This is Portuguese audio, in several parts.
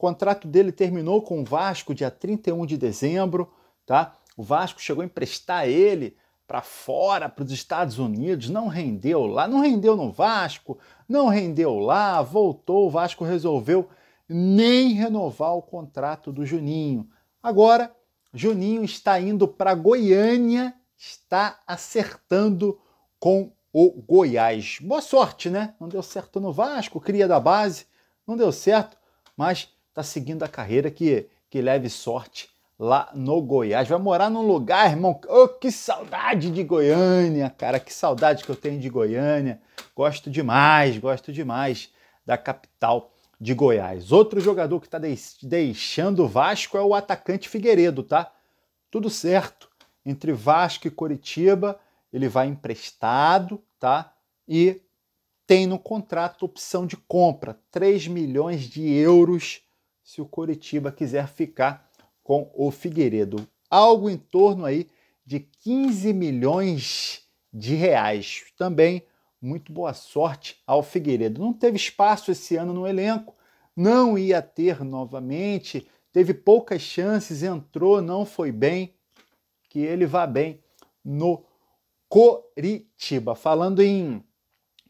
o contrato dele terminou com o Vasco dia 31 de dezembro, tá? O Vasco chegou a emprestar ele para fora, para os Estados Unidos, não rendeu lá, não rendeu no Vasco, não rendeu lá, voltou, o Vasco resolveu nem renovar o contrato do Juninho. Agora, Juninho está indo para Goiânia, está acertando com o Goiás. Boa sorte, né? Não deu certo no Vasco, cria da base, não deu certo, mas está seguindo a carreira que, que leve sorte lá no Goiás. Vai morar num lugar, irmão. Oh, que saudade de Goiânia, cara. Que saudade que eu tenho de Goiânia. Gosto demais, gosto demais da capital de Goiás. Outro jogador que está deixando o Vasco é o atacante Figueiredo, tá? Tudo certo. Entre Vasco e Coritiba, ele vai emprestado, tá? E tem no contrato opção de compra, 3 milhões de euros se o Coritiba quiser ficar com o Figueiredo. Algo em torno aí de 15 milhões de reais. Também muito boa sorte ao Figueiredo. Não teve espaço esse ano no elenco, não ia ter novamente, teve poucas chances, entrou, não foi bem. Que ele vá bem no Coritiba. Falando em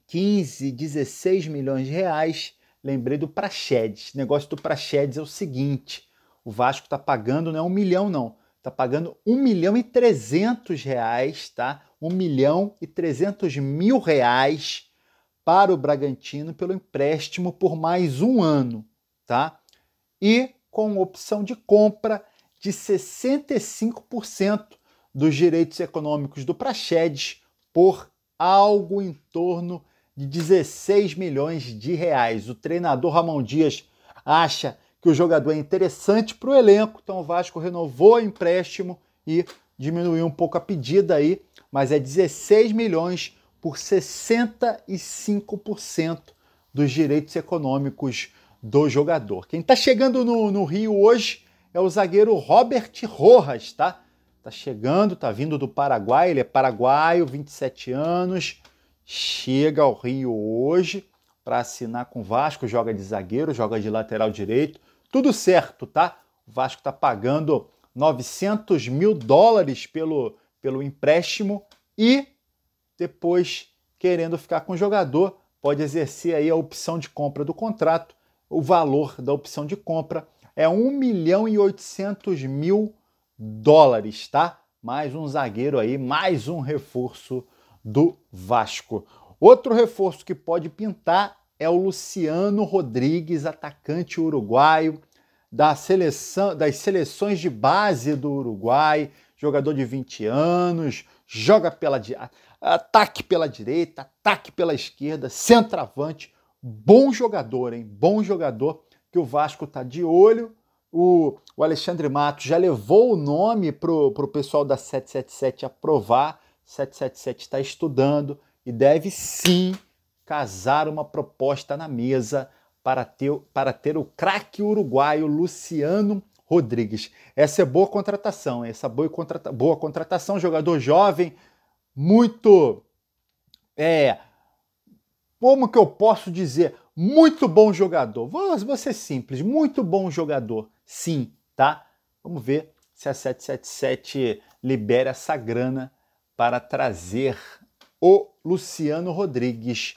15, 16 milhões de reais, lembrei do Praxedes. O negócio do Praxedes é o seguinte: o Vasco está pagando, não é um milhão, não. Está pagando um milhão e trezentos reais, tá? Um milhão e trezentos mil reais para o Bragantino pelo empréstimo por mais um ano, tá? E com opção de compra de 65% dos direitos econômicos do Praxedes por algo em torno de 16 milhões de reais. O treinador Ramon Dias acha que o jogador é interessante para o elenco, então o Vasco renovou o empréstimo e diminuiu um pouco a pedida aí, mas é 16 milhões por 65% dos direitos econômicos do jogador. Quem está chegando no, no, Rio hoje é o zagueiro Robert Rojas, tá? Tá chegando, tá vindo do Paraguai, ele é paraguaio, 27 anos, chega ao Rio hoje para assinar com o Vasco, joga de zagueiro, joga de lateral direito, tudo certo, tá? O Vasco está pagando 900 mil dólares pelo, pelo empréstimo e depois, querendo ficar com o jogador, pode exercer aí a opção de compra do contrato. O valor da opção de compra é 1 milhão e 800 mil dólares, tá? Mais um zagueiro aí, mais um reforço do Vasco. Outro reforço que pode pintar é o Luciano Rodrigues, atacante uruguaio da seleção, das seleções de base do Uruguai, jogador de 20 anos, joga pela ataque pela direita, ataque pela esquerda, centroavante, bom jogador, hein? Bom jogador que o Vasco tá de olho. O, o Alexandre Matos já levou o nome para o pessoal da 777 aprovar 777 está estudando e deve sim casar uma proposta na mesa para ter, para ter o craque uruguaio Luciano Rodrigues. Essa é boa contratação, essa boa, contrata, boa contratação, jogador jovem, muito. É, como que eu posso dizer? Muito bom jogador. Vou, vou ser simples, muito bom jogador, sim, tá? Vamos ver se a 777 libera essa grana para trazer o Luciano Rodrigues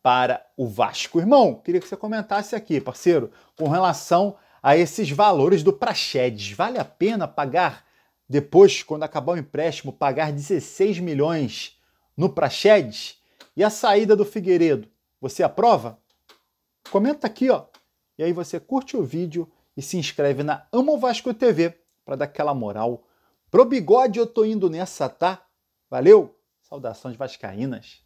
para o Vasco. Irmão, queria que você comentasse aqui, parceiro, com relação a esses valores do Praxedes. Vale a pena pagar depois, quando acabar o empréstimo, pagar 16 milhões no Praxedes? E a saída do Figueiredo, você aprova? Comenta aqui, ó. E aí você curte o vídeo e se inscreve na Amo Vasco TV para dar aquela moral. Pro bigode eu tô indo nessa, tá? Valeu! Saudações vascaínas!